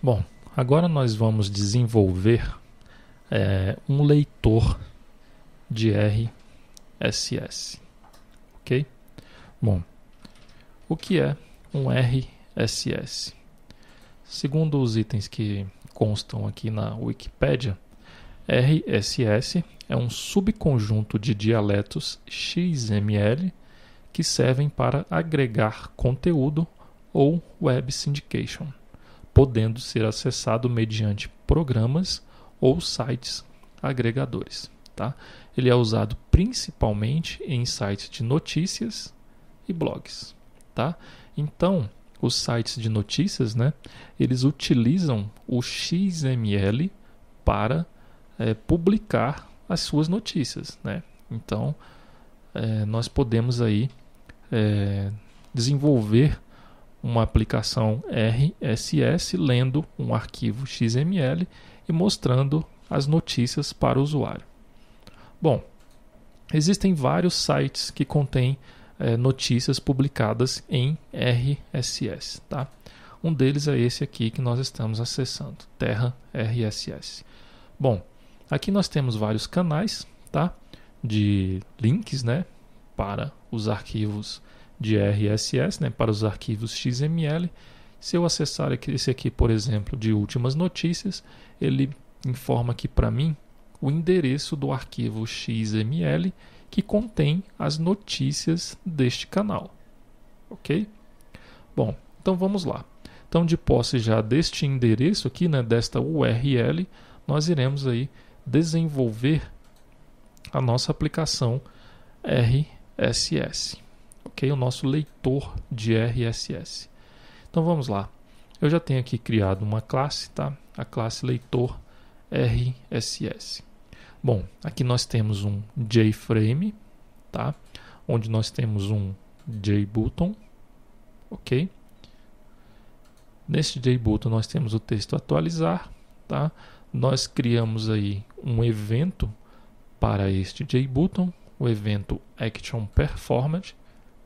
Bom, agora nós vamos desenvolver é, um leitor de RSS, ok? Bom, o que é um RSS? Segundo os itens que constam aqui na Wikipedia, RSS é um subconjunto de dialetos XML que servem para agregar conteúdo ou web syndication podendo ser acessado mediante programas ou sites agregadores. Tá? Ele é usado principalmente em sites de notícias e blogs. Tá? Então, os sites de notícias, né, eles utilizam o XML para é, publicar as suas notícias. Né? Então, é, nós podemos aí é, desenvolver uma aplicação RSS lendo um arquivo XML e mostrando as notícias para o usuário. Bom, existem vários sites que contêm é, notícias publicadas em RSS. Tá? Um deles é esse aqui que nós estamos acessando, Terra RSS. Bom, aqui nós temos vários canais tá? de links né, para os arquivos de RSS né, para os arquivos XML. Se eu acessar esse aqui, por exemplo, de últimas notícias, ele informa aqui para mim o endereço do arquivo XML que contém as notícias deste canal. Ok? Bom, então vamos lá. Então, de posse já deste endereço aqui, né, desta URL, nós iremos aí desenvolver a nossa aplicação RSS ok? O nosso leitor de RSS. Então vamos lá. Eu já tenho aqui criado uma classe, tá? A classe leitor RSS. Bom, aqui nós temos um JFrame, tá? Onde nós temos um JButton, ok? Neste JButton nós temos o texto atualizar, tá? Nós criamos aí um evento para este JButton, o evento Action Performance,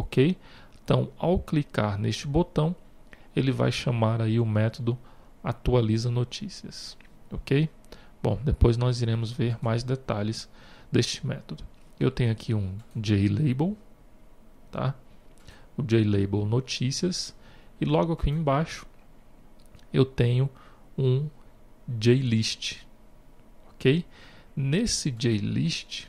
ok? Então, ao clicar neste botão, ele vai chamar aí o método atualiza notícias, ok? Bom, depois nós iremos ver mais detalhes deste método. Eu tenho aqui um JLabel, tá? O JLabel notícias e logo aqui embaixo eu tenho um JList, ok? Nesse JList,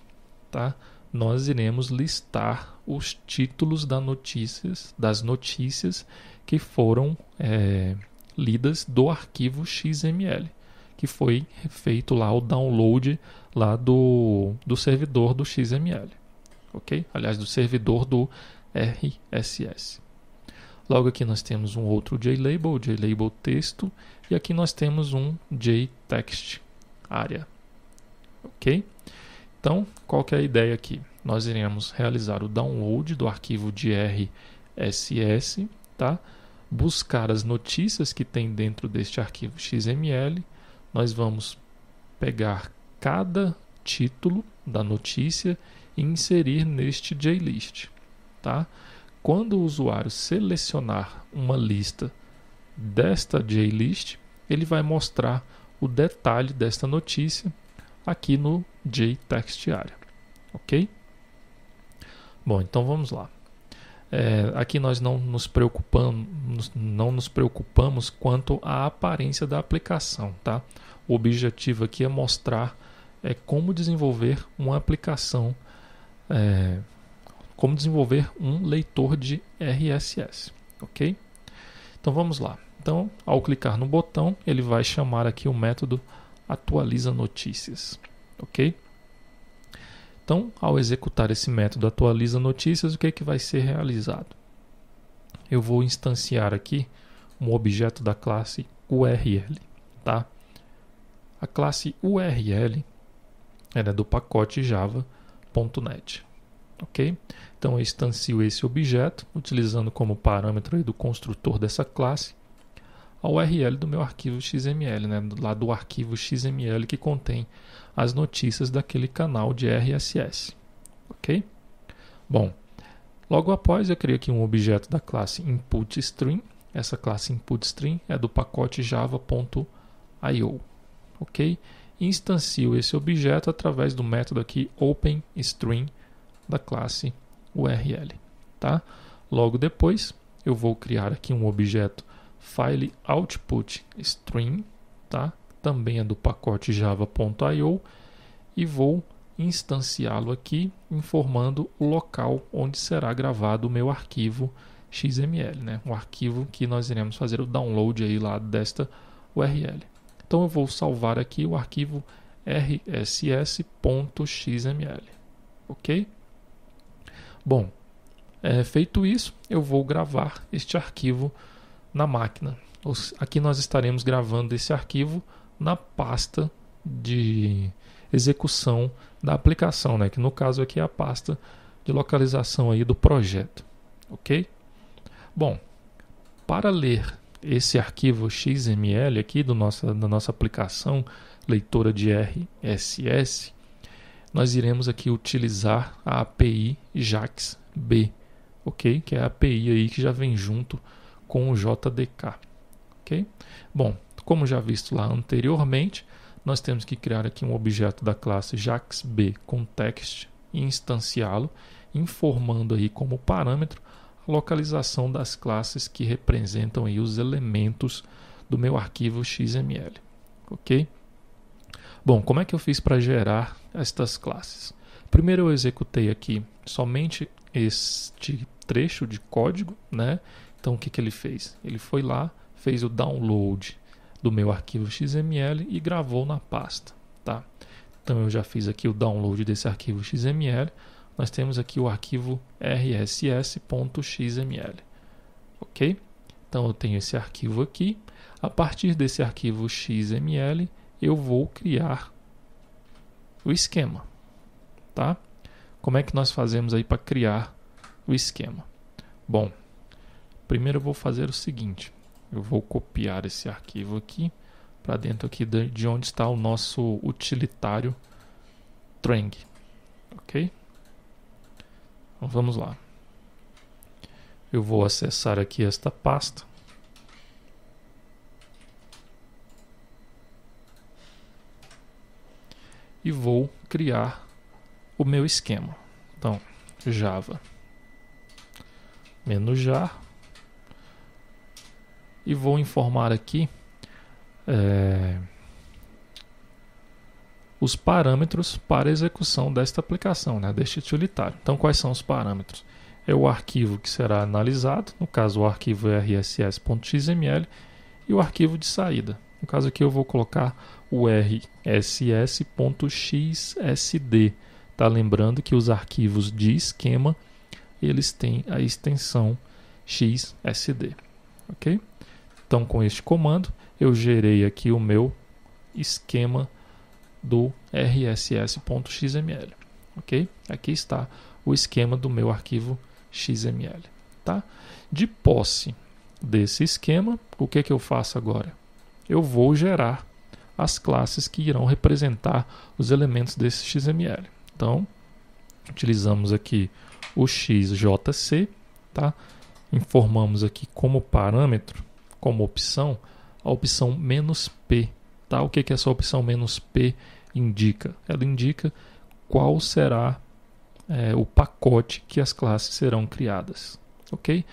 tá? nós iremos listar os títulos das notícias, das notícias que foram é, lidas do arquivo XML, que foi feito lá o download lá do, do servidor do XML, ok? Aliás, do servidor do RSS. Logo aqui nós temos um outro JLabel, JLabel texto, e aqui nós temos um JText área, ok? Então, qual que é a ideia aqui? Nós iremos realizar o download do arquivo de RSS, tá? buscar as notícias que tem dentro deste arquivo XML. Nós vamos pegar cada título da notícia e inserir neste JList. Tá? Quando o usuário selecionar uma lista desta JList, ele vai mostrar o detalhe desta notícia aqui no JText Area, ok? Bom, então vamos lá. É, aqui nós não nos, preocupamos, não nos preocupamos quanto à aparência da aplicação, tá? O objetivo aqui é mostrar é, como desenvolver uma aplicação, é, como desenvolver um leitor de RSS, ok? Então vamos lá. Então, ao clicar no botão, ele vai chamar aqui o método atualiza notícias, ok? Então, ao executar esse método atualiza notícias, o que, é que vai ser realizado? Eu vou instanciar aqui um objeto da classe URL, tá? A classe URL ela é do pacote java.net, ok? Então, eu instancio esse objeto utilizando como parâmetro do construtor dessa classe a URL do meu arquivo XML, né? lá do arquivo XML que contém as notícias daquele canal de RSS. Ok? Bom, logo após eu criei aqui um objeto da classe InputStream. Essa classe InputStream é do pacote java.io. Ok? Instancio esse objeto através do método aqui OpenStream da classe URL. Tá? Logo depois, eu vou criar aqui um objeto file output stream, tá? também é do pacote java.io e vou instanciá-lo aqui informando o local onde será gravado o meu arquivo XML, né? O arquivo que nós iremos fazer o download aí lá desta URL. Então eu vou salvar aqui o arquivo rss.xml, ok? Bom, é, feito isso, eu vou gravar este arquivo na máquina. Aqui nós estaremos gravando esse arquivo na pasta de execução da aplicação, né? que no caso aqui é a pasta de localização aí do projeto. Ok? Bom, para ler esse arquivo XML aqui do nossa, da nossa aplicação leitora de RSS, nós iremos aqui utilizar a API JAX-B, ok? Que é a API aí que já vem junto com o JDK. Okay? Bom, como já visto lá anteriormente, nós temos que criar aqui um objeto da classe JaxB e instanciá-lo, informando aí como parâmetro a localização das classes que representam aí os elementos do meu arquivo XML. Ok? Bom, como é que eu fiz para gerar estas classes? Primeiro eu executei aqui somente este trecho de código, né? Então o que, que ele fez? Ele foi lá, fez o download do meu arquivo XML e gravou na pasta. Tá? Então eu já fiz aqui o download desse arquivo XML. Nós temos aqui o arquivo rss.xml. Ok? Então eu tenho esse arquivo aqui. A partir desse arquivo XML, eu vou criar o esquema. Tá? Como é que nós fazemos aí para criar o esquema? Bom, Primeiro eu vou fazer o seguinte, eu vou copiar esse arquivo aqui para dentro aqui de onde está o nosso utilitário Trang, ok? Então vamos lá. Eu vou acessar aqui esta pasta. E vou criar o meu esquema. Então, Java menos jar e vou informar aqui é, os parâmetros para execução desta aplicação, né, deste utilitário. Então, quais são os parâmetros? É o arquivo que será analisado, no caso o arquivo é rss.xml, e o arquivo de saída. No caso aqui eu vou colocar o rss.xsd, tá? Lembrando que os arquivos de esquema, eles têm a extensão xsd, ok? Então, com este comando, eu gerei aqui o meu esquema do rss.xml, ok? Aqui está o esquema do meu arquivo xml, tá? De posse desse esquema, o que, é que eu faço agora? Eu vou gerar as classes que irão representar os elementos desse XML. Então, utilizamos aqui o XJC, tá? informamos aqui como parâmetro como opção a opção menos "-p". Tá? O que, que essa opção menos "-p" indica? Ela indica qual será é, o pacote que as classes serão criadas. ok?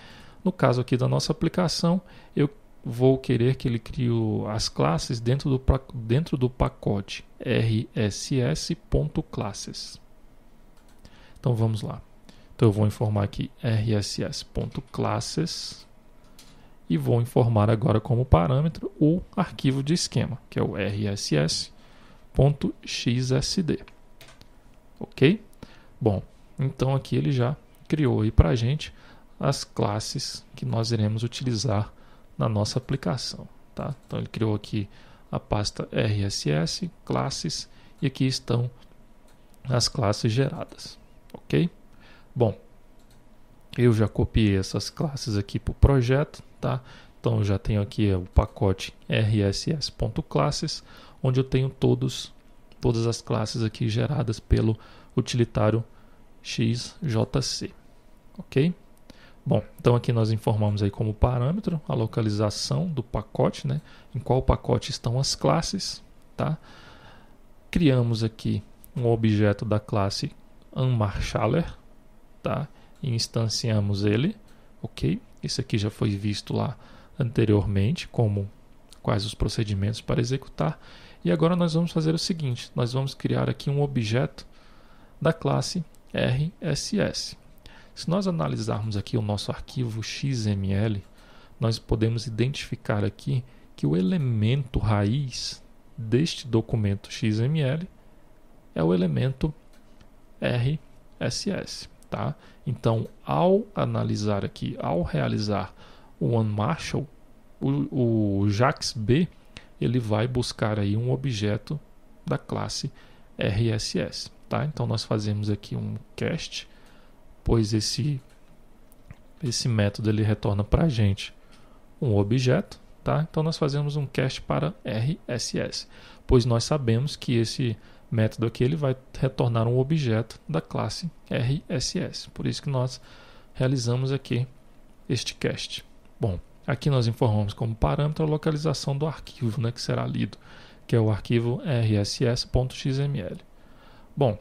No caso aqui da nossa aplicação, eu vou querer que ele crie as classes dentro do, dentro do pacote rss.classes. Então vamos lá. Então eu vou informar aqui rss.classes e vou informar agora como parâmetro o arquivo de esquema, que é o rss.xsd. Ok? Bom, então aqui ele já criou aí para a gente as classes que nós iremos utilizar na nossa aplicação. Tá? Então ele criou aqui a pasta RSS, classes, e aqui estão as classes geradas. Ok? Bom, eu já copiei essas classes aqui para o projeto, tá? Então eu já tenho aqui o pacote rss.classes, onde eu tenho todos, todas as classes aqui geradas pelo utilitário xjc, ok? Bom, então aqui nós informamos aí como parâmetro a localização do pacote, né? Em qual pacote estão as classes, tá? Criamos aqui um objeto da classe unmarshaller, tá? instanciamos ele, ok? Isso aqui já foi visto lá anteriormente, como quais os procedimentos para executar. E agora nós vamos fazer o seguinte: nós vamos criar aqui um objeto da classe RSS. Se nós analisarmos aqui o nosso arquivo XML, nós podemos identificar aqui que o elemento raiz deste documento XML é o elemento RSS tá? Então, ao analisar aqui, ao realizar o unmarshal, o, o Jax B ele vai buscar aí um objeto da classe RSS, tá? Então nós fazemos aqui um cast, pois esse esse método ele retorna para a gente um objeto, tá? Então nós fazemos um cast para RSS, pois nós sabemos que esse método aqui ele vai retornar um objeto da classe RSS. Por isso que nós realizamos aqui este cast. Bom, aqui nós informamos como parâmetro a localização do arquivo né, que será lido, que é o arquivo rss.xml. Bom,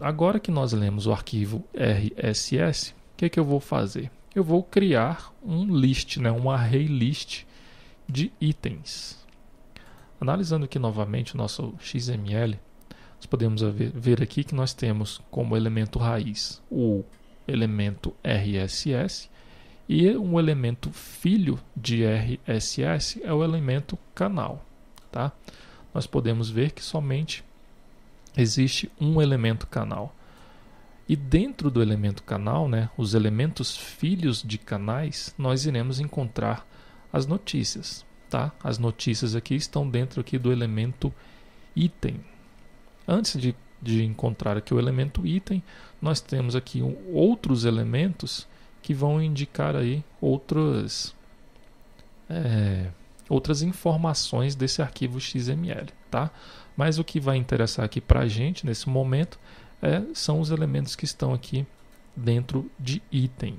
agora que nós lemos o arquivo RSS, o que, é que eu vou fazer? Eu vou criar um list, né, um array list de itens. Analisando aqui novamente o nosso XML, nós podemos ver aqui que nós temos como elemento raiz o elemento RSS e um elemento filho de RSS é o elemento canal. Tá? Nós podemos ver que somente existe um elemento canal. E dentro do elemento canal, né, os elementos filhos de canais, nós iremos encontrar as notícias tá? As notícias aqui estão dentro aqui do elemento item. Antes de, de encontrar aqui o elemento item, nós temos aqui um, outros elementos que vão indicar aí outras é, outras informações desse arquivo XML, tá? Mas o que vai interessar aqui para a gente nesse momento é, são os elementos que estão aqui dentro de item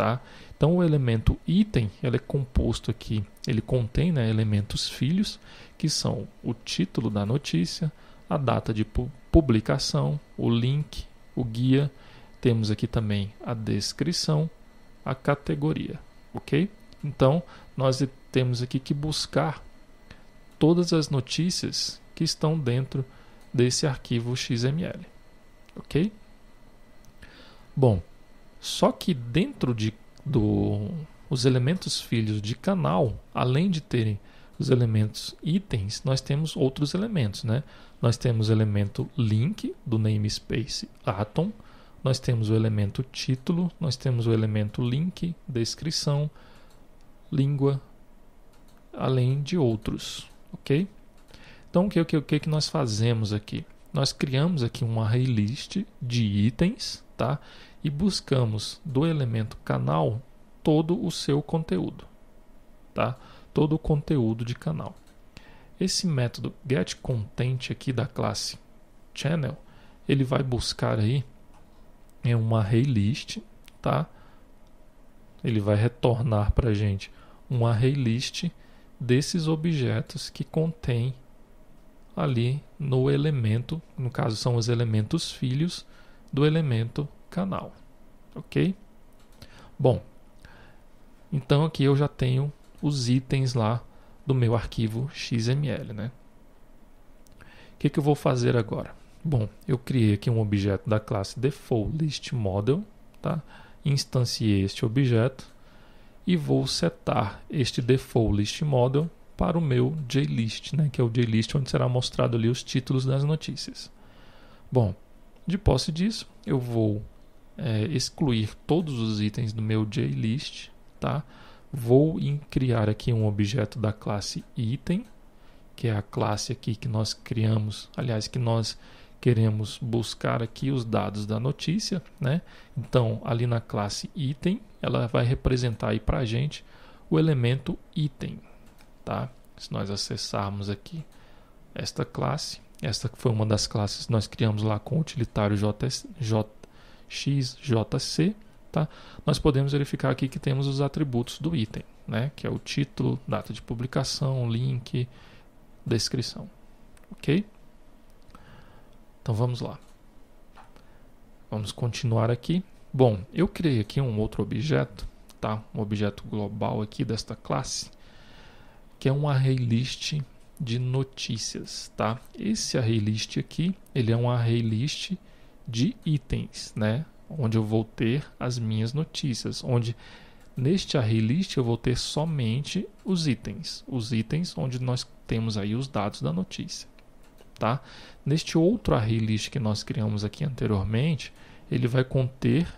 tá? Então o elemento item, ele é composto aqui, ele contém né, elementos filhos, que são o título da notícia, a data de publicação, o link, o guia, temos aqui também a descrição, a categoria, ok? Então nós temos aqui que buscar todas as notícias que estão dentro desse arquivo XML, ok? Bom, só que dentro de, do, os elementos filhos de canal, além de terem os elementos itens, nós temos outros elementos, né? Nós temos o elemento link do namespace atom, nós temos o elemento título, nós temos o elemento link, descrição, língua, além de outros, ok? Então, o que, o que, o que nós fazemos aqui? Nós criamos aqui uma array list de itens, e buscamos do elemento canal todo o seu conteúdo, tá? Todo o conteúdo de canal. Esse método getContent aqui da classe channel, ele vai buscar aí é uma list, tá? Ele vai retornar para gente uma list desses objetos que contém ali no elemento, no caso são os elementos filhos do elemento canal, ok? Bom, então aqui eu já tenho os itens lá do meu arquivo XML, né? O que, que eu vou fazer agora? Bom, eu criei aqui um objeto da classe default list model, tá? Instanciei este objeto e vou setar este default list model para o meu JList, né? Que é o JList onde será mostrado ali os títulos das notícias. Bom, de posse disso, eu vou é, excluir todos os itens do meu JList, tá? Vou criar aqui um objeto da classe item, que é a classe aqui que nós criamos, aliás, que nós queremos buscar aqui os dados da notícia, né? Então, ali na classe item, ela vai representar aí para a gente o elemento item, tá? Se nós acessarmos aqui esta classe, esta foi uma das classes que nós criamos lá com o utilitário JS, J, XJC. Tá? Nós podemos verificar aqui que temos os atributos do item, né? que é o título, data de publicação, link, descrição. Ok? Então vamos lá. Vamos continuar aqui. Bom, eu criei aqui um outro objeto, tá? um objeto global aqui desta classe, que é um array list de notícias, tá? Esse array list aqui, ele é um array list de itens, né? Onde eu vou ter as minhas notícias, onde neste array list eu vou ter somente os itens, os itens onde nós temos aí os dados da notícia, tá? Neste outro array list que nós criamos aqui anteriormente, ele vai conter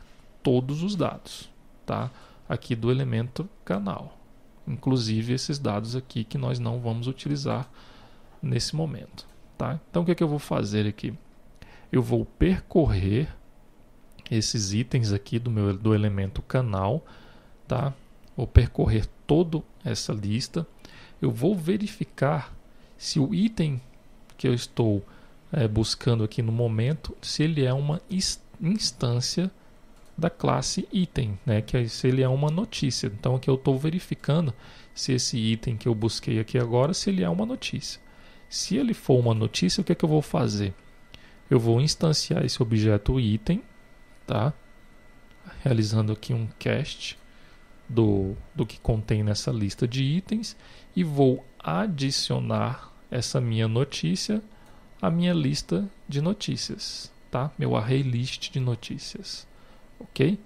todos os dados, tá? Aqui do elemento canal inclusive esses dados aqui que nós não vamos utilizar nesse momento. Tá? Então o que, é que eu vou fazer aqui? Eu vou percorrer esses itens aqui do meu do elemento canal, tá? Vou percorrer toda essa lista. Eu vou verificar se o item que eu estou é, buscando aqui no momento, se ele é uma instância da classe item, né? que é se ele é uma notícia. Então aqui eu estou verificando se esse item que eu busquei aqui agora, se ele é uma notícia. Se ele for uma notícia, o que, é que eu vou fazer? Eu vou instanciar esse objeto item, tá? realizando aqui um cast do, do que contém nessa lista de itens e vou adicionar essa minha notícia à minha lista de notícias, tá? meu array list de notícias ok?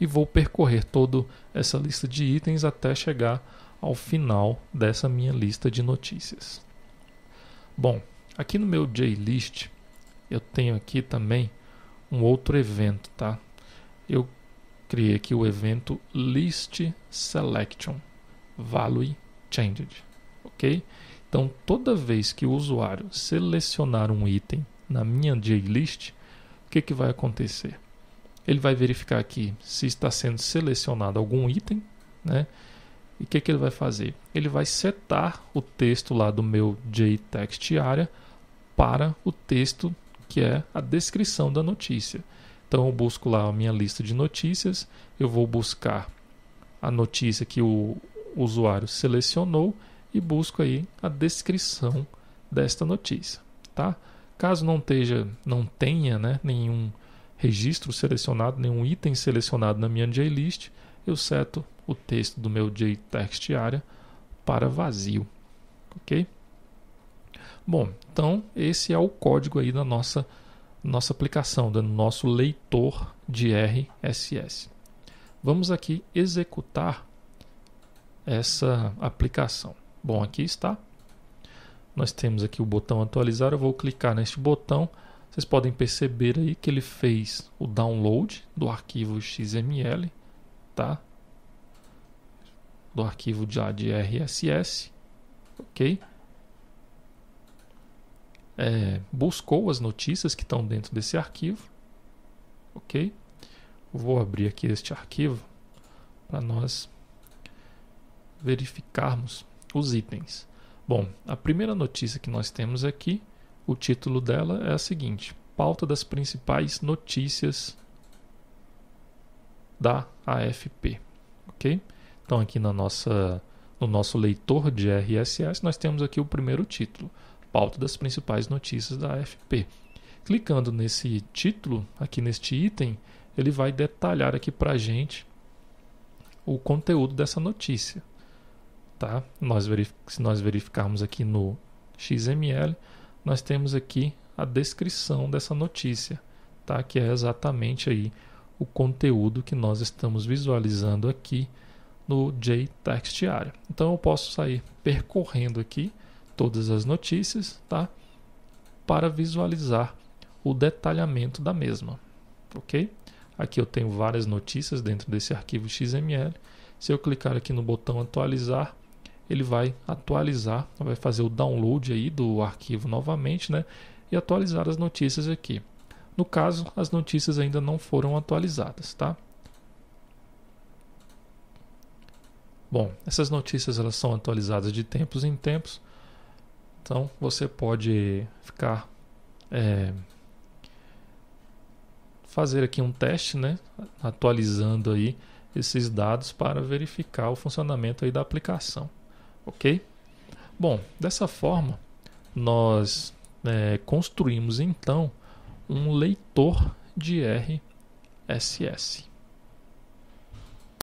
E vou percorrer toda essa lista de itens até chegar ao final dessa minha lista de notícias. Bom, aqui no meu JList eu tenho aqui também um outro evento, tá? Eu criei aqui o evento list selection value changed, ok? Então toda vez que o usuário selecionar um item na minha JList, o que, que vai acontecer? Ele vai verificar aqui se está sendo selecionado algum item, né? E o que, que ele vai fazer? Ele vai setar o texto lá do meu JTextArea para o texto que é a descrição da notícia. Então eu busco lá a minha lista de notícias, eu vou buscar a notícia que o usuário selecionou e busco aí a descrição desta notícia, tá? Caso não esteja, não tenha, né, nenhum registro selecionado, nenhum item selecionado na minha JList, eu seto o texto do meu JTextArea para vazio, ok? Bom, então esse é o código aí da nossa nossa aplicação, do nosso leitor de RSS. Vamos aqui executar essa aplicação. Bom, aqui está. Nós temos aqui o botão atualizar, eu vou clicar neste botão vocês podem perceber aí que ele fez o download do arquivo XML, tá? Do arquivo já de RSS, ok? É, buscou as notícias que estão dentro desse arquivo, ok? Vou abrir aqui este arquivo para nós verificarmos os itens. Bom, a primeira notícia que nós temos aqui o título dela é a seguinte: Pauta das principais notícias da AFP, ok? Então aqui na nossa, no nosso leitor de RSS nós temos aqui o primeiro título, pauta das principais notícias da AFP. Clicando nesse título, aqui neste item, ele vai detalhar aqui para a gente o conteúdo dessa notícia, tá? Nós se nós verificarmos aqui no XML, nós temos aqui a descrição dessa notícia, tá? Que é exatamente aí o conteúdo que nós estamos visualizando aqui no JText Diário. Então eu posso sair percorrendo aqui todas as notícias, tá? Para visualizar o detalhamento da mesma, ok? Aqui eu tenho várias notícias dentro desse arquivo XML. Se eu clicar aqui no botão atualizar, ele vai atualizar, vai fazer o download aí do arquivo novamente, né? E atualizar as notícias aqui. No caso, as notícias ainda não foram atualizadas, tá? Bom, essas notícias elas são atualizadas de tempos em tempos, então você pode ficar é, fazer aqui um teste, né? Atualizando aí esses dados para verificar o funcionamento aí da aplicação ok? Bom, dessa forma, nós é, construímos então um leitor de RSS.